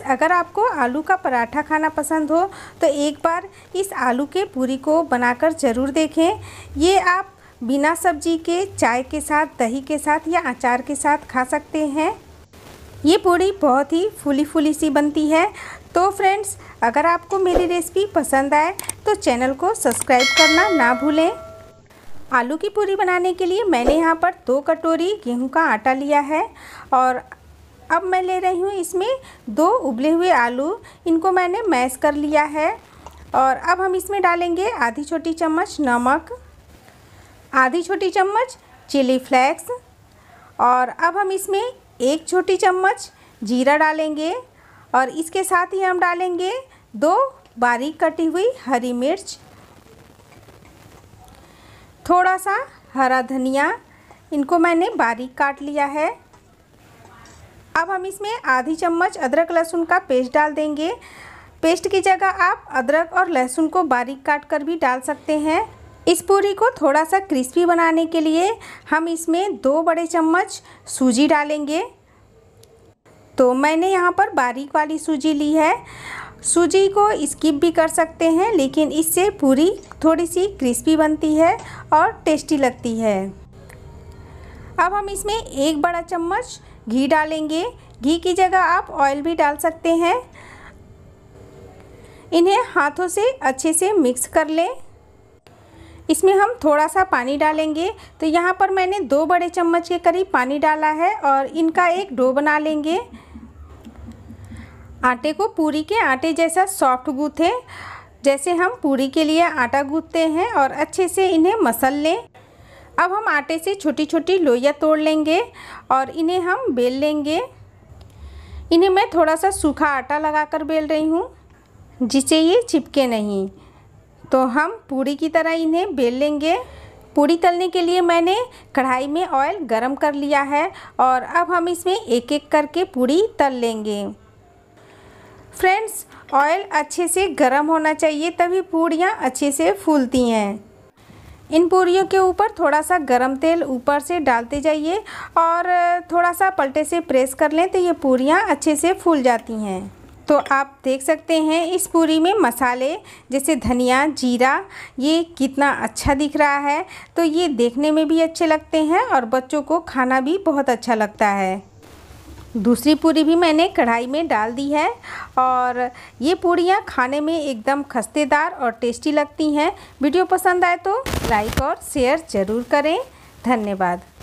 अगर आपको आलू का पराठा खाना पसंद हो तो एक बार इस आलू के पूरी को बनाकर ज़रूर देखें ये आप बिना सब्जी के चाय के साथ दही के साथ या अचार के साथ खा सकते हैं ये पूरी बहुत ही फूली फूली सी बनती है तो फ्रेंड्स अगर आपको मेरी रेसिपी पसंद आए तो चैनल को सब्सक्राइब करना ना भूलें आलू की पूरी बनाने के लिए मैंने यहाँ पर दो कटोरी गेहूं का आटा लिया है और अब मैं ले रही हूँ इसमें दो उबले हुए आलू इनको मैंने मैश कर लिया है और अब हम इसमें डालेंगे आधी छोटी चम्मच नमक आधी छोटी चम्मच चिली फ्लेक्स और अब हम इसमें एक छोटी चम्मच जीरा डालेंगे और इसके साथ ही हम डालेंगे दो बारीक कटी हुई हरी मिर्च थोड़ा सा हरा धनिया इनको मैंने बारीक काट लिया है अब हम इसमें आधी चम्मच अदरक लहसुन का पेस्ट डाल देंगे पेस्ट की जगह आप अदरक और लहसुन को बारीक काट कर भी डाल सकते हैं इस पूरी को थोड़ा सा क्रिस्पी बनाने के लिए हम इसमें दो बड़े चम्मच सूजी डालेंगे तो मैंने यहाँ पर बारीक वाली सूजी ली है सूजी को स्किप भी कर सकते हैं लेकिन इससे पूरी थोड़ी सी क्रिस्पी बनती है और टेस्टी लगती है अब हम इसमें एक बड़ा चम्मच घी डालेंगे घी की जगह आप ऑयल भी डाल सकते हैं इन्हें हाथों से अच्छे से मिक्स कर लें इसमें हम थोड़ा सा पानी डालेंगे तो यहाँ पर मैंने दो बड़े चम्मच के करीब पानी डाला है और इनका एक डो बना लेंगे आटे को पूरी के आटे जैसा सॉफ्ट गूँथें जैसे हम पूरी के लिए आटा गूँथते हैं और अच्छे से इन्हें मसल लें अब हम आटे से छोटी छोटी लोइयाँ तोड़ लेंगे और इन्हें हम बेल लेंगे इन्हें मैं थोड़ा सा सूखा आटा लगाकर बेल रही हूँ जिसे ये चिपके नहीं तो हम पूड़ी की तरह इन्हें बेल लेंगे पूड़ी तलने के लिए मैंने कढ़ाई में ऑयल गरम कर लिया है और अब हम इसमें एक एक करके पूड़ी तल लेंगे फ्रेंड्स ऑयल अच्छे से गरम होना चाहिए तभी पूड़ियाँ अच्छे से फूलती हैं इन पूरियों के ऊपर थोड़ा सा गरम तेल ऊपर से डालते जाइए और थोड़ा सा पलटे से प्रेस कर लें तो ये पूरियाँ अच्छे से फूल जाती हैं तो आप देख सकते हैं इस पूरी में मसाले जैसे धनिया जीरा ये कितना अच्छा दिख रहा है तो ये देखने में भी अच्छे लगते हैं और बच्चों को खाना भी बहुत अच्छा लगता है दूसरी पूरी भी मैंने कढ़ाई में डाल दी है और ये पूड़ियाँ खाने में एकदम खस्तेदार और टेस्टी लगती हैं वीडियो पसंद आए तो लाइक और शेयर ज़रूर करें धन्यवाद